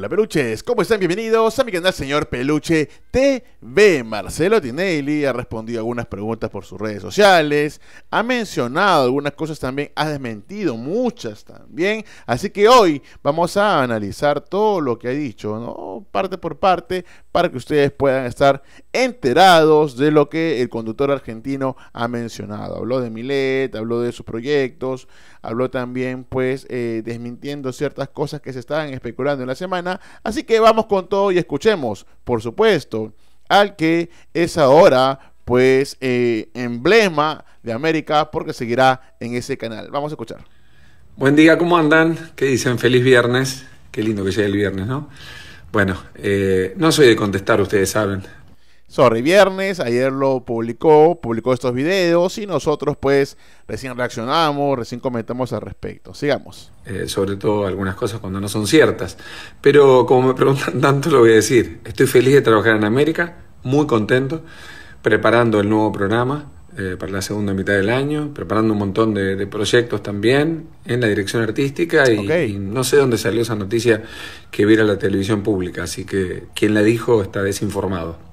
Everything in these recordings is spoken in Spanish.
Hola peluches, ¿cómo están? Bienvenidos a mi canal Señor Peluche TV. Marcelo Tinelli ha respondido algunas preguntas por sus redes sociales, ha mencionado algunas cosas también, ha desmentido muchas también. Así que hoy vamos a analizar todo lo que ha dicho, ¿no? Parte por parte, para que ustedes puedan estar enterados de lo que el conductor argentino ha mencionado. Habló de Milet, habló de sus proyectos, habló también pues eh, desmintiendo ciertas cosas que se estaban especulando en la semana. Así que vamos con todo y escuchemos, por supuesto, al que es ahora pues eh, emblema de América porque seguirá en ese canal. Vamos a escuchar. Buen día, ¿cómo andan? ¿Qué dicen? Feliz viernes. Qué lindo que sea el viernes, ¿no? Bueno, eh, no soy de contestar, ustedes saben. Sorry, viernes, ayer lo publicó, publicó estos videos y nosotros pues recién reaccionamos, recién comentamos al respecto. Sigamos. Eh, sobre todo algunas cosas cuando no son ciertas. Pero como me preguntan tanto, lo voy a decir. Estoy feliz de trabajar en América, muy contento, preparando el nuevo programa eh, para la segunda mitad del año, preparando un montón de, proyectos también en la dirección artística y, no sé dónde salió esa noticia que viera la televisión pública, así que quien la dijo está desinformado.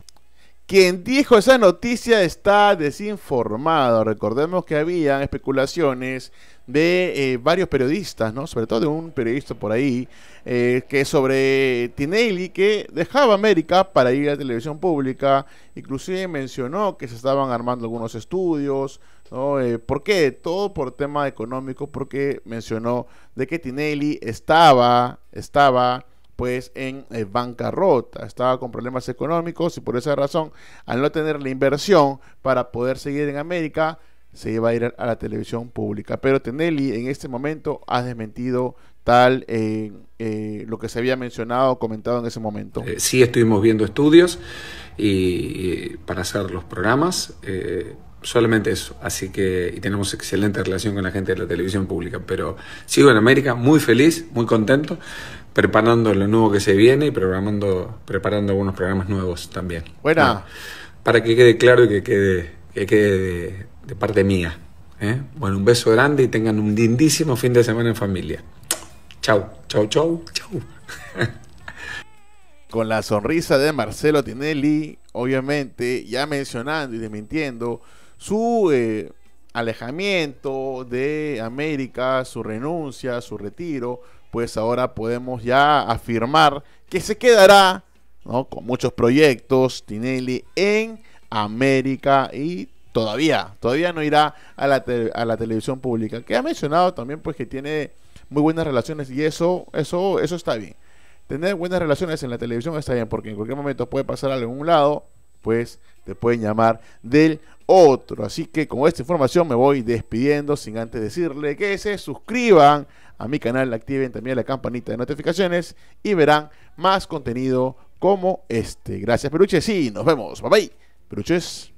Quien dijo esa noticia está desinformado. Recordemos que había especulaciones de eh, varios periodistas, ¿no? Sobre todo de un periodista por ahí, eh, que sobre Tinelli, que dejaba América para ir a televisión pública. Inclusive mencionó que se estaban armando algunos estudios, ¿no? Eh, ¿Por qué? Todo por tema económico, porque mencionó de que Tinelli estaba, estaba pues en eh, bancarrota, estaba con problemas económicos y por esa razón, al no tener la inversión para poder seguir en América, se iba a ir a la televisión pública. Pero Tenelli en este momento ha desmentido tal en eh, eh, lo que se había mencionado comentado en ese momento. sí, estuvimos viendo estudios y, para hacer los programas, solamente eso. Así que y tenemos excelente relación con la gente de la televisión pública. Pero sigo en América, muy feliz, muy contento, preparando lo nuevo que se viene y programando, preparando algunos programas nuevos también. Buena. Para que quede claro y que quede, que quede de, parte mía. ¿eh? Bueno, un beso grande y tengan un lindísimo fin de semana en familia. Chau, chau, chau, chau. Con la sonrisa de Marcelo Tinelli, obviamente, ya mencionando y desmintiendo su eh, alejamiento de América, su renuncia, su retiro pues ahora podemos ya afirmar que se quedará con muchos proyectos Tinelli en América y todavía, todavía no irá a la, a la televisión pública. Que ha mencionado también pues que tiene muy buenas relaciones y eso, eso, eso está bien. Tener buenas relaciones en la televisión está bien porque en cualquier momento puede pasar a algún lado, pues te pueden llamar del otro. Así que con esta información me voy despidiendo sin antes decirle que se suscriban a mi canal, activen también la campanita de notificaciones y verán más contenido como este. Gracias, Peruches, y nos vemos. Bye bye. Peruches.